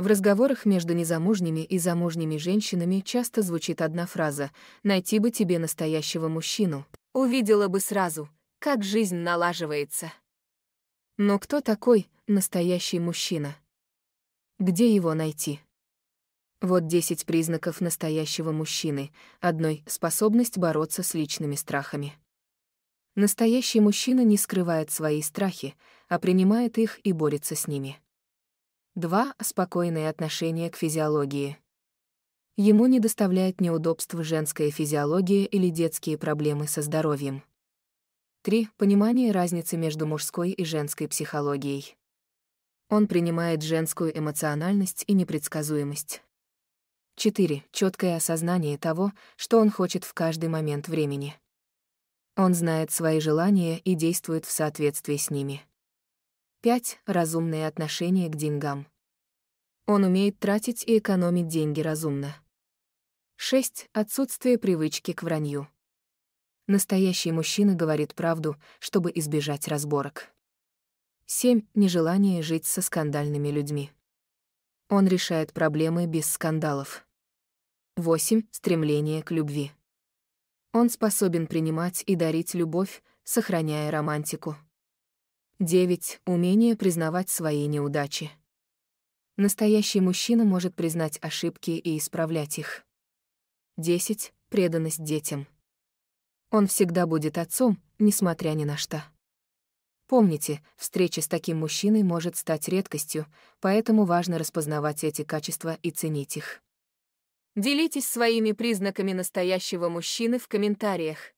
В разговорах между незамужними и замужними женщинами часто звучит одна фраза «найти бы тебе настоящего мужчину». Увидела бы сразу, как жизнь налаживается. Но кто такой настоящий мужчина? Где его найти? Вот 10 признаков настоящего мужчины. Одной — способность бороться с личными страхами. Настоящий мужчина не скрывает свои страхи, а принимает их и борется с ними. 2. Спокойное отношение к физиологии. Ему не доставляет неудобств женская физиология или детские проблемы со здоровьем. 3. Понимание разницы между мужской и женской психологией. Он принимает женскую эмоциональность и непредсказуемость. 4. Четкое осознание того, что он хочет в каждый момент времени. Он знает свои желания и действует в соответствии с ними. 5. Разумное отношение к деньгам. Он умеет тратить и экономить деньги разумно. 6. Отсутствие привычки к вранью. Настоящий мужчина говорит правду, чтобы избежать разборок. 7. Нежелание жить со скандальными людьми. Он решает проблемы без скандалов. 8. Стремление к любви. Он способен принимать и дарить любовь, сохраняя романтику. 9. Умение признавать свои неудачи. Настоящий мужчина может признать ошибки и исправлять их. 10. Преданность детям. Он всегда будет отцом, несмотря ни на что. Помните, встреча с таким мужчиной может стать редкостью, поэтому важно распознавать эти качества и ценить их. Делитесь своими признаками настоящего мужчины в комментариях.